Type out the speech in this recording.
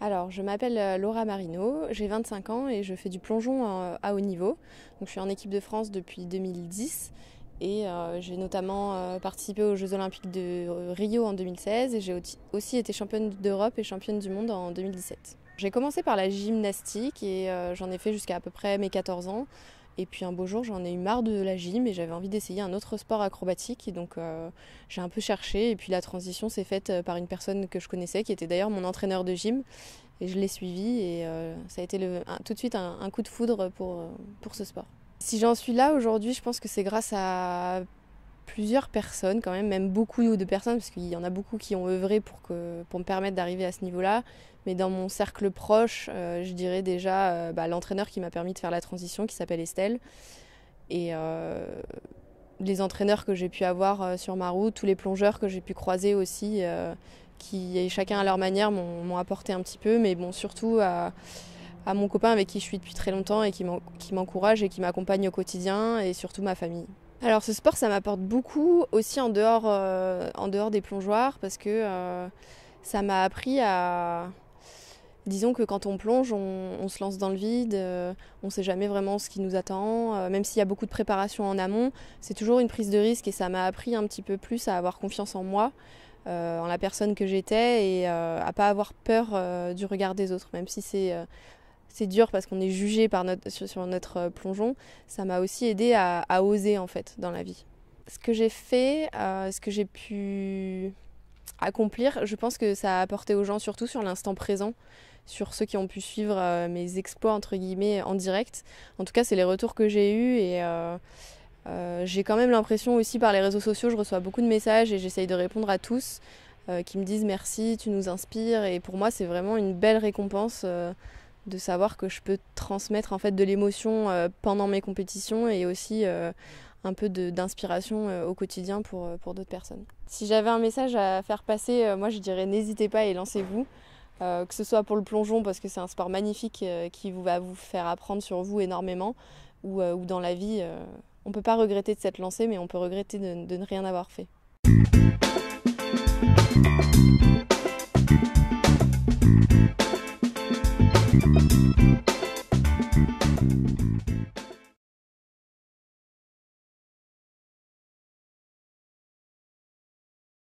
Alors, je m'appelle euh, Laura Marino, j'ai 25 ans et je fais du plongeon euh, à haut niveau. Donc, je suis en équipe de France depuis 2010 et euh, j'ai notamment participé aux Jeux Olympiques de Rio en 2016 et j'ai aussi été championne d'Europe et championne du monde en 2017. J'ai commencé par la gymnastique et j'en ai fait jusqu'à à peu près mes 14 ans. Et puis un beau jour, j'en ai eu marre de la gym et j'avais envie d'essayer un autre sport acrobatique. Et donc euh, j'ai un peu cherché. Et puis la transition s'est faite euh, par une personne que je connaissais, qui était d'ailleurs mon entraîneur de gym. Et je l'ai suivi et euh, ça a été le, tout de suite un, un, coup de foudre pour, pour ce sport. Si j'en suis là aujourd'hui, je pense que c'est grâce à plusieurs personnes quand même, même beaucoup de personnes, parce qu'il y en a beaucoup qui ont œuvré pour, que, pour me permettre d'arriver à ce niveau-là. Mais dans mon cercle proche, euh, je dirais déjà euh, bah, l'entraîneur qui m'a permis de faire la transition, qui s'appelle Estelle. Et euh, les entraîneurs que j'ai pu avoir sur ma route, tous les plongeurs que j'ai pu croiser aussi, qui chacun à leur manière m'ont apporté un petit peu. Mais bon, surtout à, à, mon copain avec qui je suis depuis très longtemps et qui m'encourage et qui m'accompagne au quotidien, et surtout ma famille. Alors ce sport, ça m'apporte beaucoup aussi en dehors, euh, en dehors des plongeoires parce que euh, ça m'a appris à... Disons que quand on plonge, on, se lance dans le vide, euh, on ne sait jamais vraiment ce qui nous attend. même s'il y a beaucoup de préparation en amont, c'est toujours une prise de risque et ça m'a appris un petit peu plus à avoir confiance en moi, en la personne que j'étais et à à pas avoir peur du regard des autres, même si c'est c'est dur parce qu'on est jugé par notre, sur, notre euh, plongeon, ça m'a aussi aidé à, oser en fait dans la vie. Ce que j'ai fait, euh, ce que j'ai pu accomplir, je pense que ça a apporté aux gens surtout sur l'instant présent, sur ceux qui ont pu suivre euh, mes exploits entre guillemets en direct. En tout cas, c'est les retours que j'ai eus et j'ai quand même l'impression aussi par les réseaux sociaux, je reçois beaucoup de messages et j'essaye de répondre à tous qui me disent merci, tu nous inspires et pour moi c'est vraiment une belle récompense de savoir que je peux transmettre en fait de l'émotion euh, pendant mes compétitions et aussi euh, un peu d'inspiration euh, au quotidien pour, pour d'autres personnes. Si j'avais un message à faire passer, moi je dirais n'hésitez pas et lancez-vous. que ce soit pour le plongeon parce que c'est un sport magnifique qui vous, va vous faire apprendre sur vous énormément ou, dans la vie, on ne peut pas regretter de s'être lancé mais on peut regretter de ne rien avoir fait.